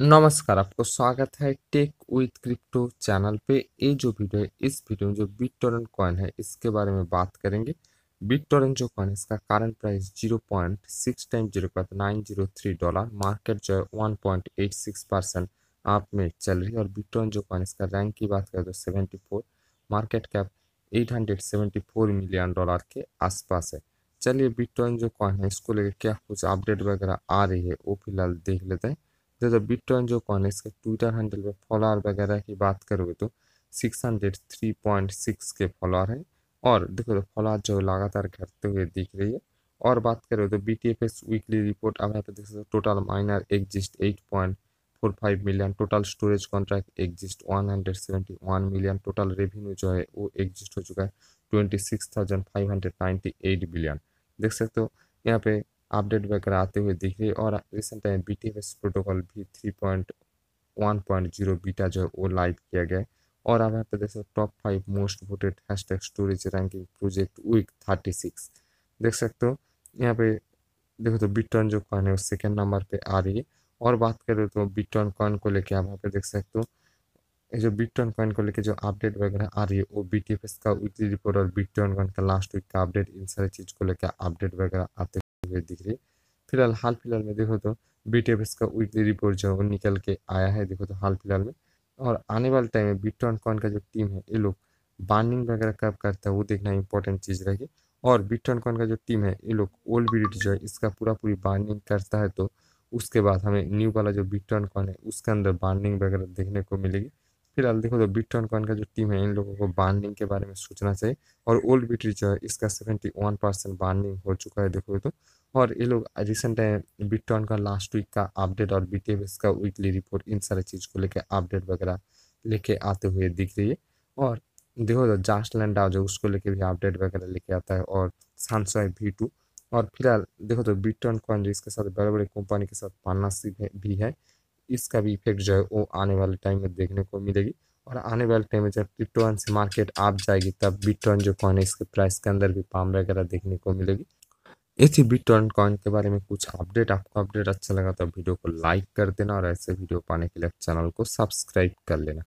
नमस्कार आपको स्वागत है टेक विद क्रिप्टो चैनल पे ये जो वीडियो है इस वीडियो में जो बिट टोरेंट कॉइन है इसके बारे में बात करेंगे बिट टोरेंट जो कॉइन है इसका current price zero point six time zero point nine zero three dollar market जो है one point eight six percent आप में चल रही है और बिट टोरेंट जो कॉइन इसका रैंक की बात करें तो seventy four market cap eight hundred seventy four million dollar के आसपास है चलिए बिट टोरेंट जो कॉइन है इसको लेकर क्या कुछ अपडेट वगैरह आ रही है वो फिलहाल देख लेते हैं दो हज़ार बीस टर्न जो कॉनेक्स के ट्विटर हैंडल पर फॉलोअर वगैरह की बात करोगे तो six hundred three point six के फॉलोअर हैं और देखो तो फॉलोअर जो लगातार घटते हुए दिख रही है और बात करें तो B T F S weekly report अब यहाँ पे देख सकते हो total miner exist eight point four five million total storage contract exist one hundred seventy one million total revenue जो है वो एग्जिस्ट हो चुका है twenty six thousand five hundred ninety eight billion देख सकते हो यहाँ पे अपडेट वगैरह आते हुए दिख रही है और recent time B T S protocol भी three point one point zero beta जो है वो लाइव किया गया है और अब यहाँ पे देख सकते top five most voted hashtag storage ranking project week thirty six देख सकते हो यहाँ पे देखो तो बिटकॉइन जो कॉइन है वो सेकेंड नंबर पे आ रही है और बात करें तो बिटकॉइन कॉइन को लेके आप यहाँ पे देख सकते हो ये जो बिटकॉइन कॉइन को लेके जो अपडेट वगैरह आ रही है वो बी का वीकली रिपोर्ट और बिटकॉइन कॉइन का लास्ट वीक का अपडेट इन सारी चीज़ को लेकर अपडेट वगैरह आते सर्टिफिकेट दिख रही है फिलहाल हाल फिलहाल में देखो तो बी का वीकली रिपोर्ट जो है निकल के आया है देखो तो हाल फिलहाल में और आने वाले टाइम में बिटकॉइन कॉइन का जो टीम है ये लोग बार्निंग वगैरह कब करता है वो देखना इंपॉर्टेंट चीज़ रहेगी और बिटकॉइन कॉइन का जो टीम है ये लोग ओल्ड वीडियो जो है इसका पूरा पूरी बार्निंग करता है तो उसके बाद हमें न्यू वाला जो बिटकॉइन कॉइन है उसके अंदर बार्निंग वगैरह देखने को मिलेगी फिलहाल देखो तो बिटकॉइन कॉइन का जो टीम है इन लोगों को बार्निंग के बारे में सोचना चाहिए और ओल्ड बिटरी जो है इसका सेवेंटी वन परसेंट बार्निंग हो चुका है देखो तो और ये लोग रिसेंट बिटकॉइन का लास्ट वीक का अपडेट और बीटीएस का वीकली रिपोर्ट इन सारे चीज़ को लेकर अपडेट वगैरह लेके आते हुए दिख रही है और देखो तो जास्ट लैंडा जो उसको लेके भी अपडेट वगैरह लेके आता है और सानसॉय वी टू और फिलहाल देखो तो बिटकॉइन कॉइन जो इसके साथ बड़े बड़े कंपनी के साथ पार्टनरशिप भी है इसका भी इफेक्ट जो है वो आने वाले टाइम में देखने को मिलेगी और आने वाले टाइम में जब क्रिप्टोन से मार्केट आप जाएगी तब बिटकॉइन जो कॉइन है इसके प्राइस के अंदर भी पाम वगैरह देखने को मिलेगी ये थी बिटकॉइन कॉइन के बारे में कुछ अपडेट आपको अपडेट अच्छा लगा तो वीडियो को लाइक कर देना और ऐसे वीडियो पाने के लिए चैनल को सब्सक्राइब कर लेना